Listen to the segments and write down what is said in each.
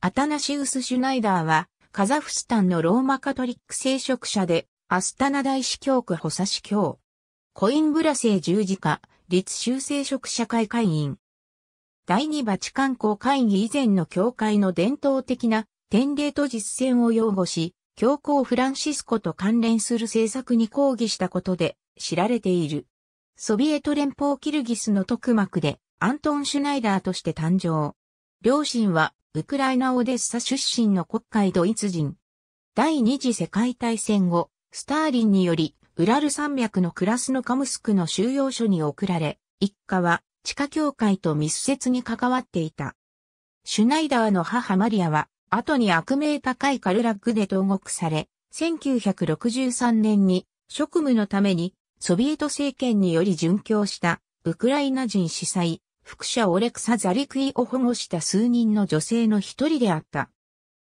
アタナシウス・シュナイダーは、カザフスタンのローマカトリック聖職者で、アスタナ大司教区補佐司教。コインブラ聖十字架、立州聖職者会会員。第二バチカン公会議以前の教会の伝統的な典礼と実践を擁護し、教皇フランシスコと関連する政策に抗議したことで知られている。ソビエト連邦キルギスの特幕でアントン・シュナイダーとして誕生。両親はウクライナ・オデッサ出身の国会ドイツ人。第二次世界大戦後、スターリンにより、ウラル山脈のクラスノカムスクの収容所に送られ、一家は地下教会と密接に関わっていた。シュナイダーの母マリアは、後に悪名高いカルラッグで投獄され、1963年に職務のためにソビエト政権により殉教したウクライナ人司祭副者オレクサ・ザリクイを保護した数人の女性の一人であった。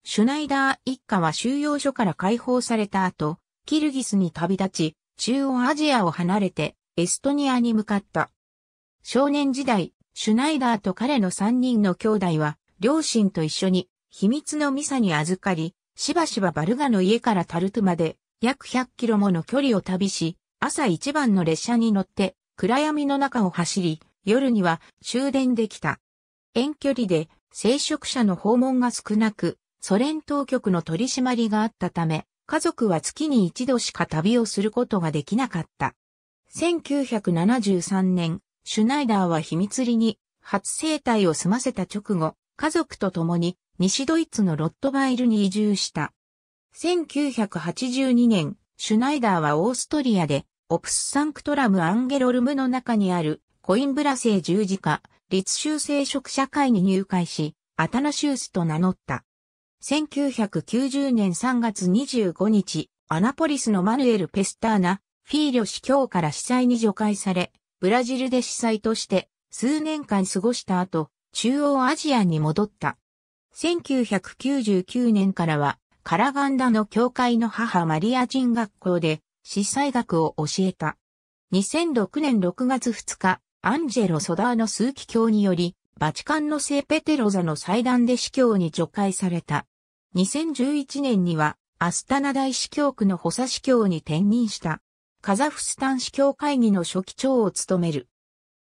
シュナイダー一家は収容所から解放された後、キルギスに旅立ち、中央アジアを離れてエストニアに向かった。少年時代、シュナイダーと彼の三人の兄弟は、両親と一緒に秘密のミサに預かり、しばしばバルガの家からタルトまで約100キロもの距離を旅し、朝一番の列車に乗って暗闇の中を走り、夜には終電できた。遠距離で聖職者の訪問が少なく、ソ連当局の取り締まりがあったため、家族は月に一度しか旅をすることができなかった。1973年、シュナイダーは秘密裏に初生体を済ませた直後、家族と共に西ドイツのロットバイルに移住した。1982年、シュナイダーはオーストリアで、オプスサンクトラム・アンゲロルムの中にあるコインブラ製十字架、立州聖職社会に入会し、アタナシウスと名乗った。1990年3月25日、アナポリスのマヌエル・ペスターナ、フィーリョ司教から司祭に除外され、ブラジルで司祭として数年間過ごした後、中央アジアに戻った。1999年からは、カラガンダの教会の母マリア人学校で、司祭学を教えた。2006年6月2日、アンジェロ・ソダーの枢機卿により、バチカンの聖ペテロザの祭壇で司教に除外された。2011年には、アスタナ大司教区の補佐司教に転任した。カザフスタン司教会議の書記長を務める。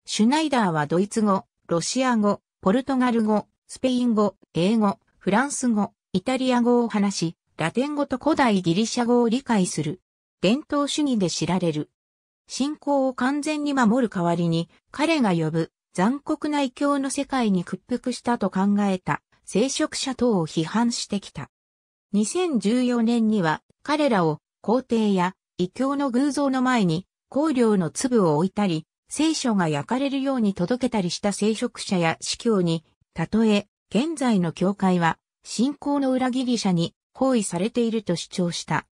シュナイダーはドイツ語、ロシア語、ポルトガル語、スペイン語、英語、フランス語、イタリア語を話し、ラテン語と古代ギリシャ語を理解する。伝統主義で知られる。信仰を完全に守る代わりに、彼が呼ぶ残酷な異教の世界に屈服したと考えた聖職者等を批判してきた。2014年には彼らを皇帝や異教の偶像の前に香料の粒を置いたり、聖書が焼かれるように届けたりした聖職者や司教に、たとえ現在の教会は信仰の裏切り者に包囲されていると主張した。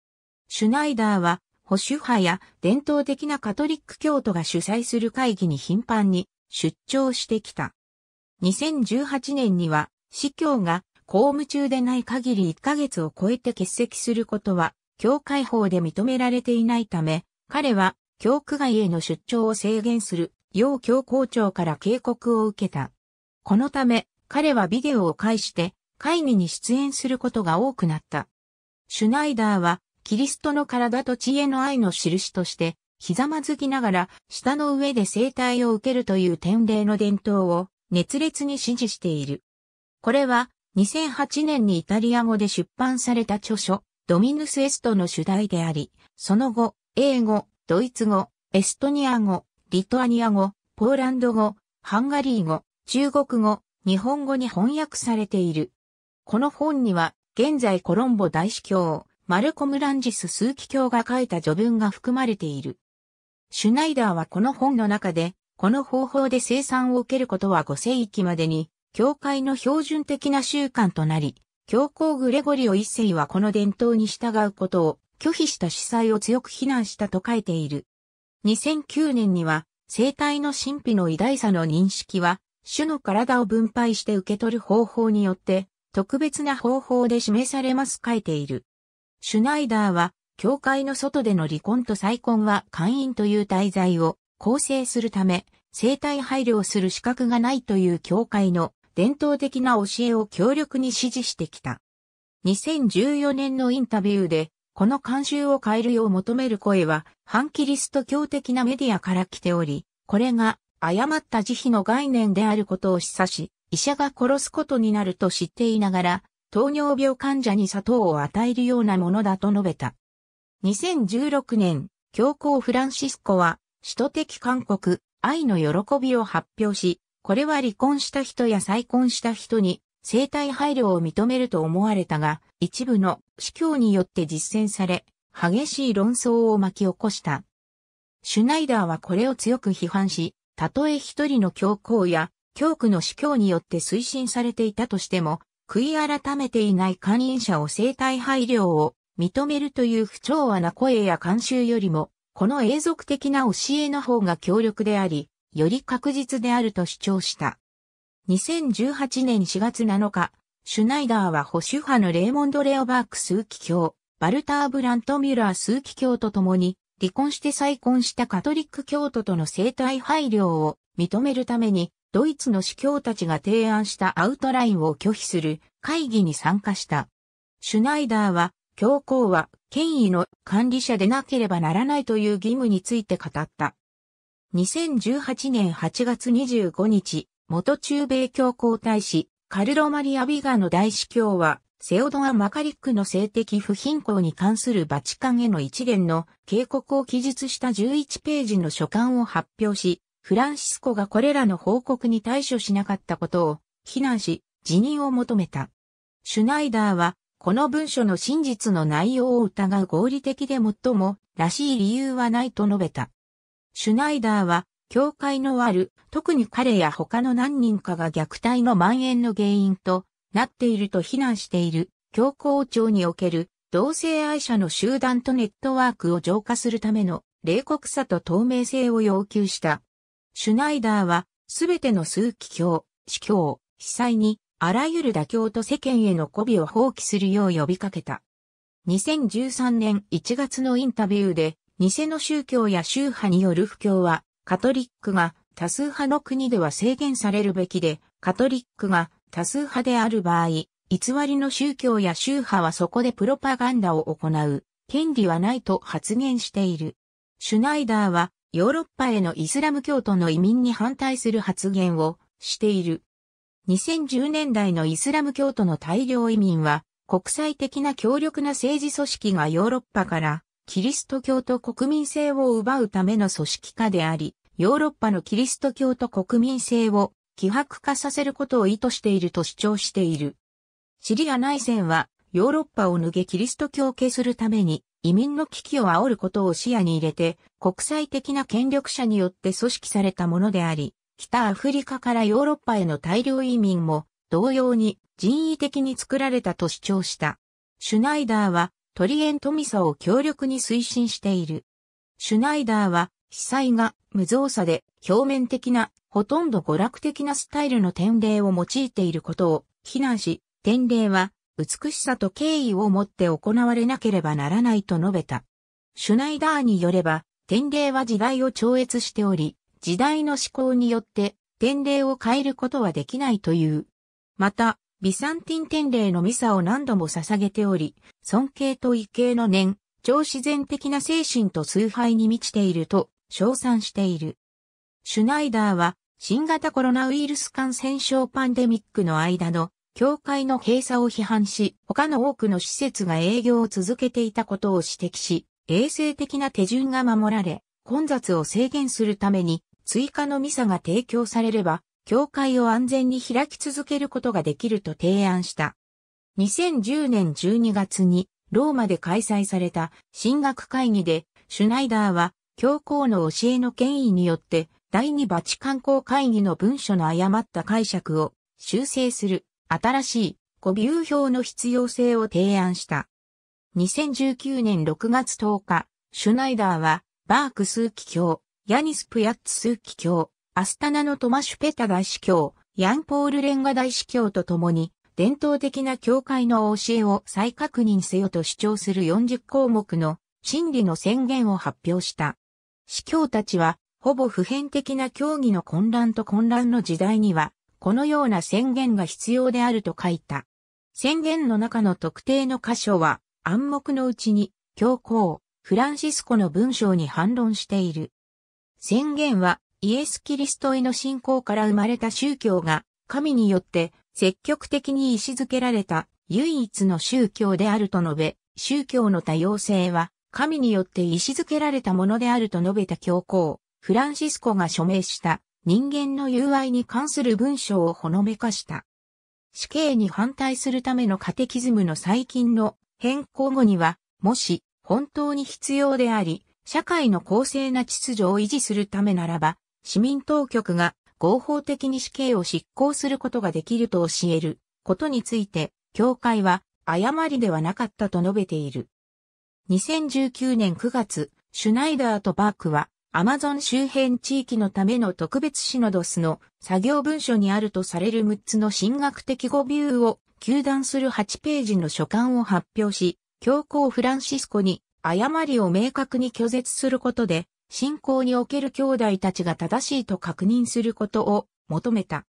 シュナイダーは保守派や伝統的なカトリック教徒が主催する会議に頻繁に出張してきた。2018年には、司教が公務中でない限り1ヶ月を超えて欠席することは、教会法で認められていないため、彼は教区外への出張を制限する、要教皇庁から警告を受けた。このため、彼はビデオを介して、会議に出演することが多くなった。シュナイダーはキリストの体と知恵の愛の印として、ひざまずきながら、舌の上で生体を受けるという典礼の伝統を熱烈に支持している。これは、2008年にイタリア語で出版された著書、ドミヌス・エストの主題であり、その後、英語、ドイツ語、エストニア語、リトアニア語、ポーランド語、ハンガリー語、中国語、日本語に翻訳されている。この本には、現在コロンボ大司教、マルコム・ランジス数奇教が書いた序文が含まれている。シュナイダーはこの本の中で、この方法で生産を受けることは5世紀までに、教会の標準的な習慣となり、教皇グレゴリオ一世はこの伝統に従うことを拒否した司祭を強く非難したと書いている。2009年には、生体の神秘の偉大さの認識は、種の体を分配して受け取る方法によって、特別な方法で示されます書いている。シュナイダーは、教会の外での離婚と再婚は会員という滞在を構成するため、生体配慮をする資格がないという教会の伝統的な教えを強力に支持してきた。2014年のインタビューで、この慣習を変えるよう求める声は、反キリスト教的なメディアから来ており、これが誤った慈悲の概念であることを示唆し、医者が殺すことになると知っていながら、糖尿病患者に砂糖を与えるようなものだと述べた。2016年、教皇フランシスコは、首都的韓国、愛の喜びを発表し、これは離婚した人や再婚した人に、生体配慮を認めると思われたが、一部の司教によって実践され、激しい論争を巻き起こした。シュナイダーはこれを強く批判し、たとえ一人の教皇や教区の司教によって推進されていたとしても、悔い改めていない会員者を生体配慮を認めるという不調和な声や慣習よりも、この永続的な教えの方が強力であり、より確実であると主張した。2018年4月7日、シュナイダーは保守派のレーモンド・レオバーク数奇教、バルター・ブラント・ミュラー数奇教と共に、離婚して再婚したカトリック教徒との生体配慮を認めるために、ドイツの司教たちが提案したアウトラインを拒否する会議に参加した。シュナイダーは、教皇は権威の管理者でなければならないという義務について語った。2018年8月25日、元中米教皇大使、カルロ・マリア・ビガの大司教は、セオドア・マカリックの性的不貧困に関するバチカンへの一連の警告を記述した11ページの書簡を発表し、フランシスコがこれらの報告に対処しなかったことを非難し、辞任を求めた。シュナイダーは、この文書の真実の内容を疑う合理的で最もらしい理由はないと述べた。シュナイダーは、教会のある、特に彼や他の何人かが虐待の蔓延の原因となっていると非難している、教皇庁における同性愛者の集団とネットワークを浄化するための冷酷さと透明性を要求した。シュナイダーは、すべての数奇教、死教、被災に、あらゆる妥協と世間への媚びを放棄するよう呼びかけた。2013年1月のインタビューで、偽の宗教や宗派による布教は、カトリックが多数派の国では制限されるべきで、カトリックが多数派である場合、偽りの宗教や宗派はそこでプロパガンダを行う、権利はないと発言している。シュナイダーは、ヨーロッパへのイスラム教徒の移民に反対する発言をしている。2010年代のイスラム教徒の大量移民は、国際的な強力な政治組織がヨーロッパからキリスト教と国民性を奪うための組織化であり、ヨーロッパのキリスト教と国民性を希薄化させることを意図していると主張している。シリア内戦はヨーロッパを脱げキリスト教消するために移民の危機を煽ることを視野に入れて、国際的な権力者によって組織されたものであり、北アフリカからヨーロッパへの大量移民も同様に人為的に作られたと主張した。シュナイダーはトリエントミサを強力に推進している。シュナイダーは被災が無造作で表面的なほとんど娯楽的なスタイルの典礼を用いていることを非難し、典礼は美しさと敬意を持って行われなければならないと述べた。シュナイダーによれば、典礼は時代を超越しており、時代の思考によって典礼を変えることはできないという。また、ビサンティン典礼のミサを何度も捧げており、尊敬と畏敬の念、超自然的な精神と崇拝に満ちていると称賛している。シュナイダーは、新型コロナウイルス感染症パンデミックの間の教会の閉鎖を批判し、他の多くの施設が営業を続けていたことを指摘し、衛生的な手順が守られ、混雑を制限するために、追加のミサが提供されれば、教会を安全に開き続けることができると提案した。2010年12月に、ローマで開催された進学会議で、シュナイダーは、教皇の教えの権威によって、第二バチ観光会議の文書の誤った解釈を修正する新しい誤流表の必要性を提案した。2019年6月10日、シュナイダーは、バーク数奇教、ヤニス・プヤッツ数奇教、アスタナのトマシュペタ大司教、ヤンポール・レンガ大司教と共に、伝統的な教会の教えを再確認せよと主張する40項目の真理の宣言を発表した。司教たちは、ほぼ普遍的な教義の混乱と混乱の時代には、このような宣言が必要であると書いた。宣言の中の特定の箇所は暗黙のうちに教皇、フランシスコの文章に反論している。宣言はイエス・キリストへの信仰から生まれた宗教が神によって積極的に置づけられた唯一の宗教であると述べ、宗教の多様性は神によって置づけられたものであると述べた教皇、フランシスコが署名した人間の友愛に関する文章をほのめかした。死刑に反対するためのカテキズムの最近の変更後には、もし本当に必要であり、社会の公正な秩序を維持するためならば、市民当局が合法的に死刑を執行することができると教えることについて、教会は誤りではなかったと述べている。2019年9月、シュナイダーとバークはアマゾン周辺地域のための特別シノドスの作業文書にあるとされる6つの神学的語ビューを求断する8ページの書簡を発表し、教皇フランシスコに誤りを明確に拒絶することで、信仰における兄弟たちが正しいと確認することを求めた。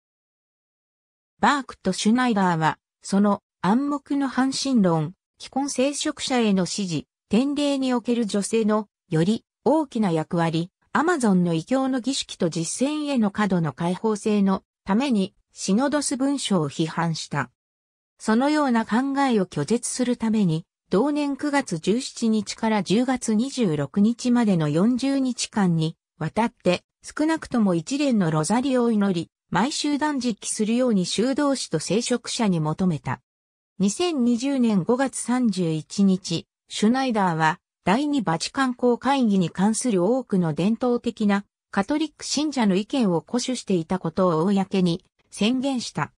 バークとシュナイダーは、その暗黙の反身論、既婚聖職者への支持、典礼における女性のより大きな役割、アマゾンの異教の儀式と実践への過度の開放性のためにシノドス文書を批判した。そのような考えを拒絶するために、同年9月17日から10月26日までの40日間にわたって少なくとも一連のロザリを祈り、毎週断食するように修道士と聖職者に求めた。2020年5月31日、シュナイダーは第二バチカン公会議に関する多くの伝統的なカトリック信者の意見を固守していたことを公に宣言した。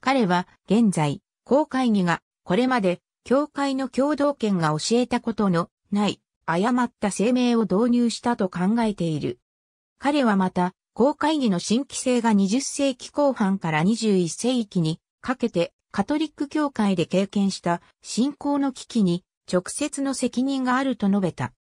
彼は現在、公会議がこれまで教会の共同権が教えたことのない誤った声明を導入したと考えている。彼はまた、公会議の新規制が20世紀後半から21世紀にかけてカトリック教会で経験した信仰の危機に直接の責任があると述べた。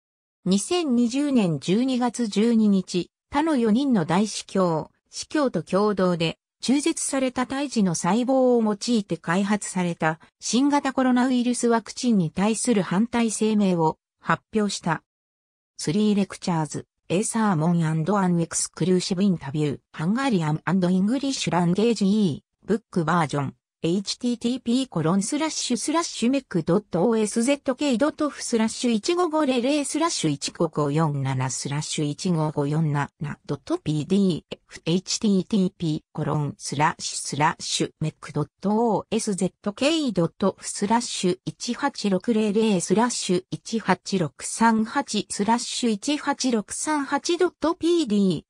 2020年12月12日、他の4人の大司教、司教と共同で、中絶された胎児の細胞を用いて開発された新型コロナウイルスワクチンに対する反対声明を発表した。3レクチャーズ、エサーモンアンエクスクルーシブインタビュー、ハンガリアンイングリッシュランゲージ E、ブックバージョン。http コロンスラッシュスラッシュメックドット oszk.f スラッシュ1550スラッシュ15547スラッシュ15547ット pdf http コロンスラッシュスラッシュメックドット oszk.f スラッシュ18600スラッシュ18638スラッシュ18638ドット pdf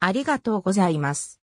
ありがとうございます。